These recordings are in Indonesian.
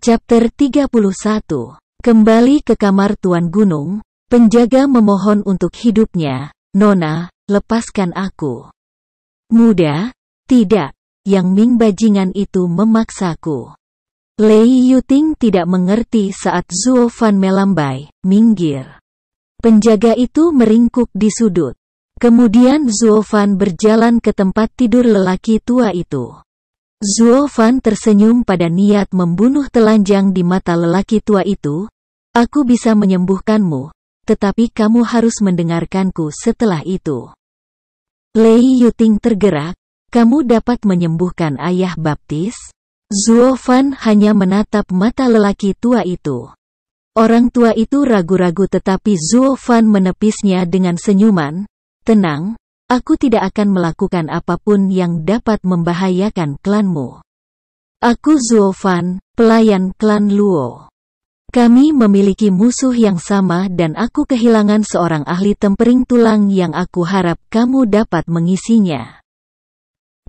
Chapter 31 Kembali ke kamar Tuan Gunung, penjaga memohon untuk hidupnya, Nona, lepaskan aku. Muda, tidak, yang Ming bajingan itu memaksaku. Lei Yuting tidak mengerti saat Zuo Fan melambai, minggir. Penjaga itu meringkuk di sudut. Kemudian Zuofan berjalan ke tempat tidur lelaki tua itu. Zuofan tersenyum pada niat membunuh telanjang di mata lelaki tua itu. Aku bisa menyembuhkanmu, tetapi kamu harus mendengarkanku setelah itu. Lei Yuting tergerak, kamu dapat menyembuhkan ayah baptis? Zuofan hanya menatap mata lelaki tua itu. Orang tua itu ragu-ragu tetapi Zuo Fan menepisnya dengan senyuman. Tenang, aku tidak akan melakukan apapun yang dapat membahayakan klanmu. Aku Zuo Fan, pelayan klan Luo. Kami memiliki musuh yang sama dan aku kehilangan seorang ahli tempering tulang yang aku harap kamu dapat mengisinya.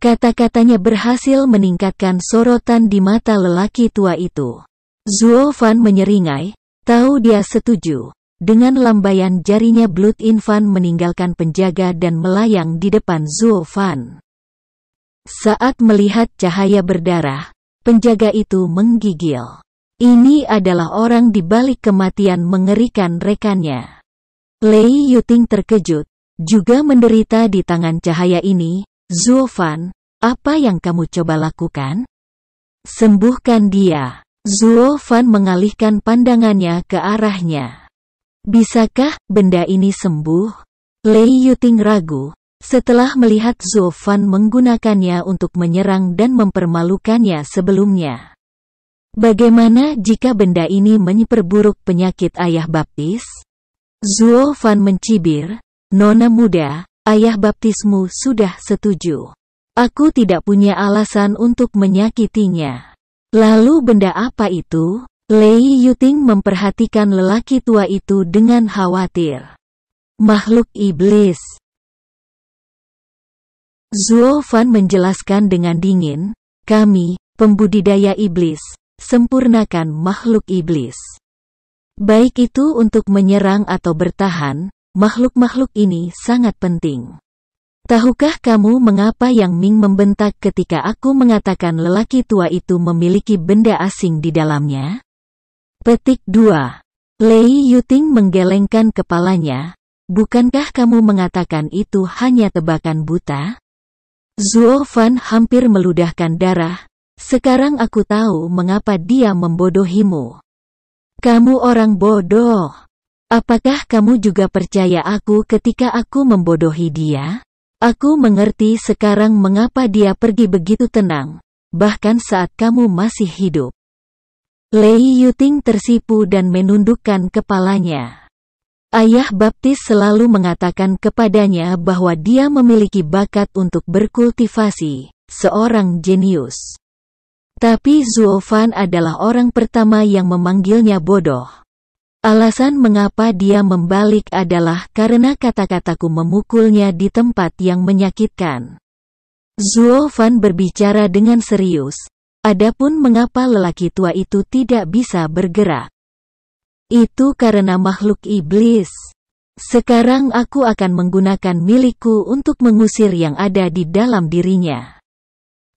Kata-katanya berhasil meningkatkan sorotan di mata lelaki tua itu. Zuo Fan menyeringai, Tahu dia setuju. Dengan lambaian jarinya Blood Infant meninggalkan penjaga dan melayang di depan Zuo Fan. Saat melihat cahaya berdarah, penjaga itu menggigil. Ini adalah orang di balik kematian mengerikan rekannya. Lei Yuting terkejut, juga menderita di tangan cahaya ini, Zoufan. apa yang kamu coba lakukan? Sembuhkan dia. Zuo Fan mengalihkan pandangannya ke arahnya. Bisakah benda ini sembuh? Lei Yuting ragu, setelah melihat Zuo Fan menggunakannya untuk menyerang dan mempermalukannya sebelumnya. Bagaimana jika benda ini menyeperburuk penyakit ayah baptis? Zuo Fan mencibir, Nona muda, ayah baptismu sudah setuju. Aku tidak punya alasan untuk menyakitinya. Lalu benda apa itu? Lei Yuting memperhatikan lelaki tua itu dengan khawatir. Makhluk iblis. Zuo Fan menjelaskan dengan dingin, kami, pembudidaya iblis, sempurnakan makhluk iblis. Baik itu untuk menyerang atau bertahan, makhluk-makhluk ini sangat penting. Tahukah kamu mengapa Yang Ming membentak ketika aku mengatakan lelaki tua itu memiliki benda asing di dalamnya? Petik 2. Lei Yuting menggelengkan kepalanya. Bukankah kamu mengatakan itu hanya tebakan buta? Zuo Fan hampir meludahkan darah. Sekarang aku tahu mengapa dia membodohimu. Kamu orang bodoh. Apakah kamu juga percaya aku ketika aku membodohi dia? Aku mengerti sekarang mengapa dia pergi begitu tenang, bahkan saat kamu masih hidup. Lei Yuting tersipu dan menundukkan kepalanya. Ayah baptis selalu mengatakan kepadanya bahwa dia memiliki bakat untuk berkultivasi, seorang jenius. Tapi Fan adalah orang pertama yang memanggilnya bodoh. Alasan mengapa dia membalik adalah karena kata-kataku memukulnya di tempat yang menyakitkan. Zuo Fan berbicara dengan serius. Adapun mengapa lelaki tua itu tidak bisa bergerak. Itu karena makhluk iblis. Sekarang aku akan menggunakan milikku untuk mengusir yang ada di dalam dirinya.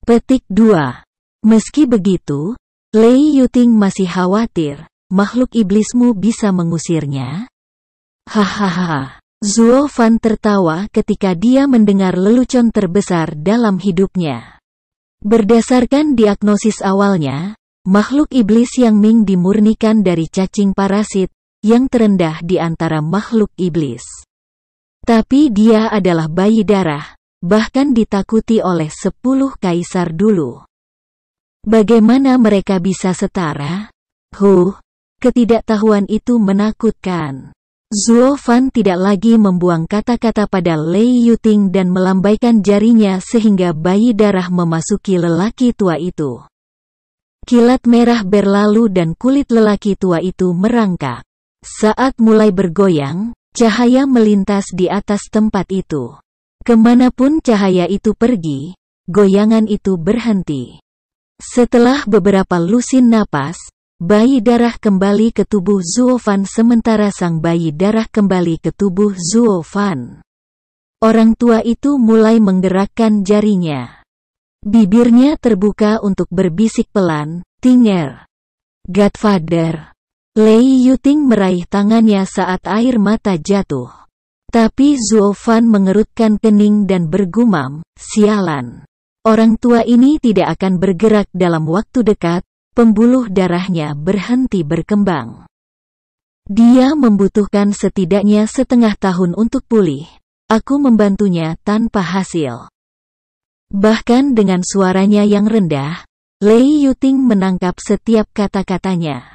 Petik 2. Meski begitu, Lei Yuting masih khawatir makhluk iblismu bisa mengusirnya? Hahaha. Zuo Fan tertawa ketika dia mendengar lelucon terbesar dalam hidupnya. Berdasarkan diagnosis awalnya, makhluk iblis yang Ming dimurnikan dari cacing parasit, yang terendah di antara makhluk iblis. Tapi dia adalah bayi darah, bahkan ditakuti oleh sepuluh kaisar dulu. Bagaimana mereka bisa setara? Huh, Ketidaktahuan itu menakutkan. Zuo Fan tidak lagi membuang kata-kata pada Lei Yuting dan melambaikan jarinya sehingga bayi darah memasuki lelaki tua itu. Kilat merah berlalu dan kulit lelaki tua itu merangkak. Saat mulai bergoyang, cahaya melintas di atas tempat itu. Kemanapun cahaya itu pergi, goyangan itu berhenti. Setelah beberapa lusin napas, Bayi darah kembali ke tubuh Zuofan sementara sang bayi darah kembali ke tubuh Zuofan. Orang tua itu mulai menggerakkan jarinya. Bibirnya terbuka untuk berbisik pelan, Tinger. Godfather. Lei Yuting meraih tangannya saat air mata jatuh. Tapi Zuofan mengerutkan kening dan bergumam, sialan. Orang tua ini tidak akan bergerak dalam waktu dekat, pembuluh darahnya berhenti berkembang. Dia membutuhkan setidaknya setengah tahun untuk pulih. Aku membantunya tanpa hasil. Bahkan dengan suaranya yang rendah, Lei Yuting menangkap setiap kata-katanya.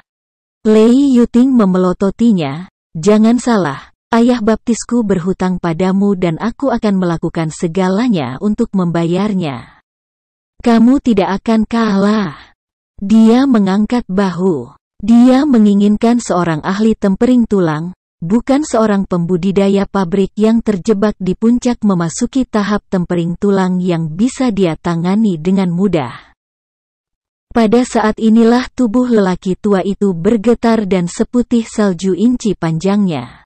Lei Yuting memelototinya, jangan salah, ayah baptisku berhutang padamu dan aku akan melakukan segalanya untuk membayarnya. Kamu tidak akan kalah. Dia mengangkat bahu. Dia menginginkan seorang ahli tempering tulang, bukan seorang pembudidaya pabrik yang terjebak di puncak memasuki tahap tempering tulang yang bisa dia tangani dengan mudah. Pada saat inilah tubuh lelaki tua itu bergetar dan seputih salju inci panjangnya.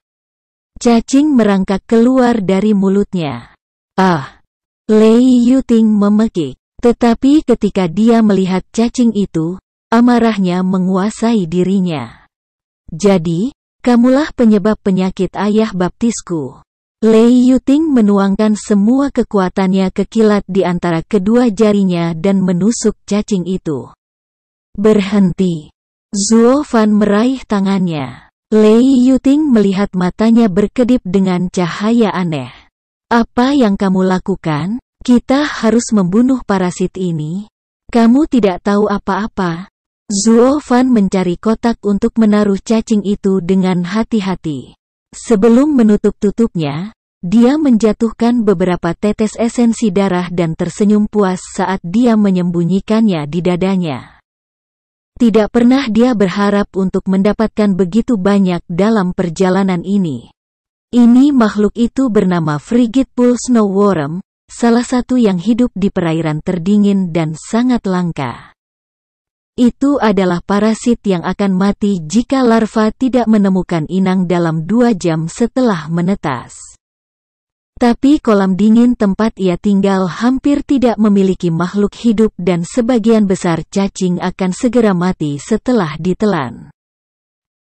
Cacing merangkak keluar dari mulutnya. Ah! Lei Yuting memekik. Tetapi ketika dia melihat cacing itu, amarahnya menguasai dirinya. Jadi, kamulah penyebab penyakit ayah baptisku. Lei Yuting menuangkan semua kekuatannya ke kilat di antara kedua jarinya dan menusuk cacing itu. Berhenti. Zuo Fan meraih tangannya. Lei Yuting melihat matanya berkedip dengan cahaya aneh. Apa yang kamu lakukan? Kita harus membunuh parasit ini. Kamu tidak tahu apa-apa. Zuo Fan mencari kotak untuk menaruh cacing itu dengan hati-hati. Sebelum menutup tutupnya, dia menjatuhkan beberapa tetes esensi darah dan tersenyum puas saat dia menyembunyikannya di dadanya. Tidak pernah dia berharap untuk mendapatkan begitu banyak dalam perjalanan ini. Ini makhluk itu bernama Frigid Pulse Snow Worm, salah satu yang hidup di perairan terdingin dan sangat langka. Itu adalah parasit yang akan mati jika larva tidak menemukan inang dalam dua jam setelah menetas. Tapi kolam dingin tempat ia tinggal hampir tidak memiliki makhluk hidup dan sebagian besar cacing akan segera mati setelah ditelan.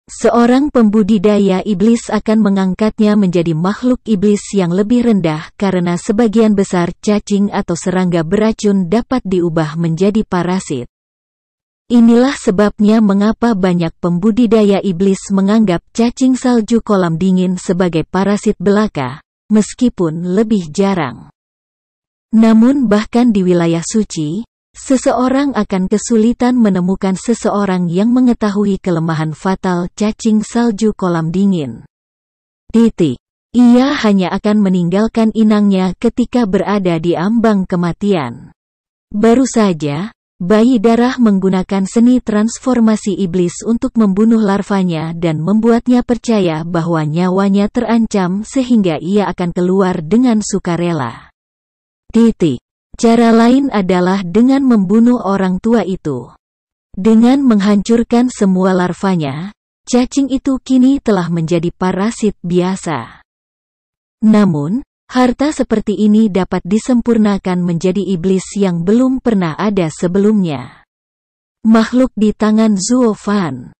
Seorang pembudidaya iblis akan mengangkatnya menjadi makhluk iblis yang lebih rendah karena sebagian besar cacing atau serangga beracun dapat diubah menjadi parasit. Inilah sebabnya mengapa banyak pembudidaya iblis menganggap cacing salju kolam dingin sebagai parasit belaka, meskipun lebih jarang. Namun bahkan di wilayah suci, Seseorang akan kesulitan menemukan seseorang yang mengetahui kelemahan fatal cacing salju kolam dingin. Titik. Ia hanya akan meninggalkan inangnya ketika berada di ambang kematian. Baru saja, bayi darah menggunakan seni transformasi iblis untuk membunuh larvanya dan membuatnya percaya bahwa nyawanya terancam sehingga ia akan keluar dengan sukarela. Titik. Cara lain adalah dengan membunuh orang tua itu. Dengan menghancurkan semua larvanya, cacing itu kini telah menjadi parasit biasa. Namun, harta seperti ini dapat disempurnakan menjadi iblis yang belum pernah ada sebelumnya. Makhluk di tangan Zuofan.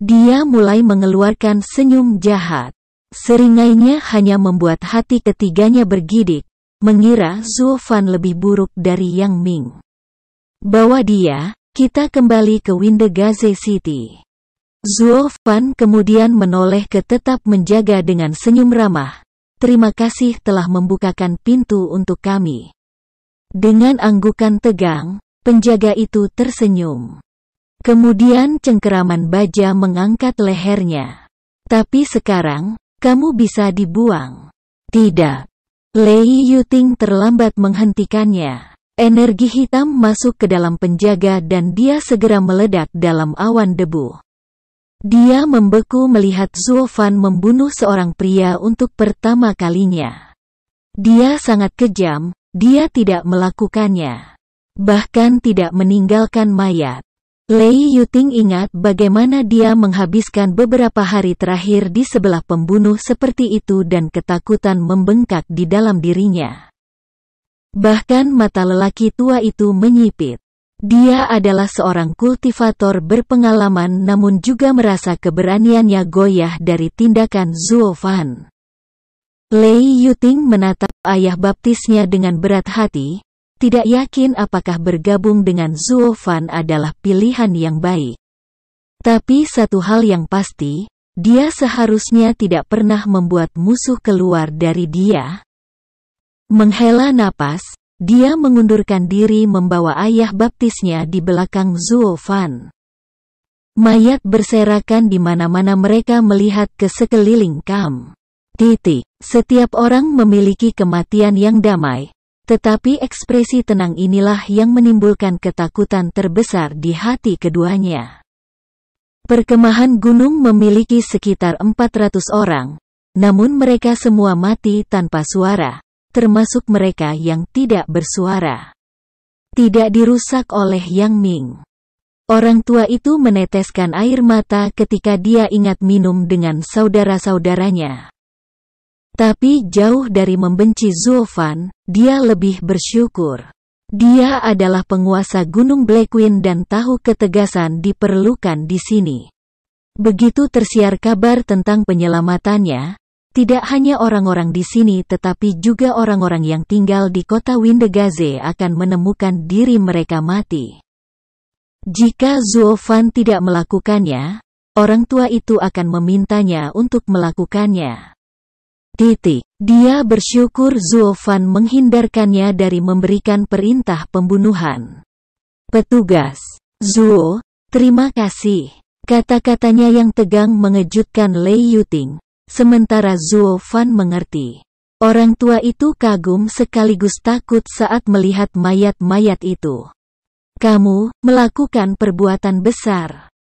Dia mulai mengeluarkan senyum jahat. Seringainya hanya membuat hati ketiganya bergidik, mengira Zuo Fan lebih buruk dari Yang Ming. Bawa dia, kita kembali ke Windegaze City. Zuo Fan kemudian menoleh ke tetap menjaga dengan senyum ramah. Terima kasih telah membukakan pintu untuk kami. Dengan anggukan tegang, penjaga itu tersenyum. Kemudian cengkeraman baja mengangkat lehernya. Tapi sekarang, kamu bisa dibuang. Tidak. Lei Yuting terlambat menghentikannya. Energi hitam masuk ke dalam penjaga dan dia segera meledak dalam awan debu. Dia membeku melihat Fan membunuh seorang pria untuk pertama kalinya. Dia sangat kejam, dia tidak melakukannya. Bahkan tidak meninggalkan mayat. Lei Yuting ingat bagaimana dia menghabiskan beberapa hari terakhir di sebelah pembunuh seperti itu dan ketakutan membengkak di dalam dirinya. Bahkan mata lelaki tua itu menyipit. Dia adalah seorang kultivator berpengalaman namun juga merasa keberaniannya goyah dari tindakan Zuo Fan. Lei Yuting menatap ayah baptisnya dengan berat hati, tidak yakin apakah bergabung dengan Fan adalah pilihan yang baik. Tapi satu hal yang pasti, dia seharusnya tidak pernah membuat musuh keluar dari dia. Menghela napas, dia mengundurkan diri membawa ayah baptisnya di belakang Fan. Mayat berserakan di mana-mana mereka melihat ke sekeliling kam. Titik. Setiap orang memiliki kematian yang damai, tetapi ekspresi tenang inilah yang menimbulkan ketakutan terbesar di hati keduanya. Perkemahan gunung memiliki sekitar 400 orang, namun mereka semua mati tanpa suara, termasuk mereka yang tidak bersuara. Tidak dirusak oleh Yang Ming. Orang tua itu meneteskan air mata ketika dia ingat minum dengan saudara-saudaranya. Tapi jauh dari membenci Zulfan, dia lebih bersyukur. Dia adalah penguasa Gunung Blackwind dan tahu ketegasan diperlukan di sini. Begitu tersiar kabar tentang penyelamatannya, tidak hanya orang-orang di sini tetapi juga orang-orang yang tinggal di kota Windegaze akan menemukan diri mereka mati. Jika Zuofan tidak melakukannya, orang tua itu akan memintanya untuk melakukannya. Titik. Dia bersyukur Zulfan menghindarkannya dari memberikan perintah pembunuhan. Petugas. Zuo, terima kasih. Kata-katanya yang tegang mengejutkan Lei Yuting. Sementara Zuo Fan mengerti. Orang tua itu kagum sekaligus takut saat melihat mayat-mayat itu. Kamu, melakukan perbuatan besar.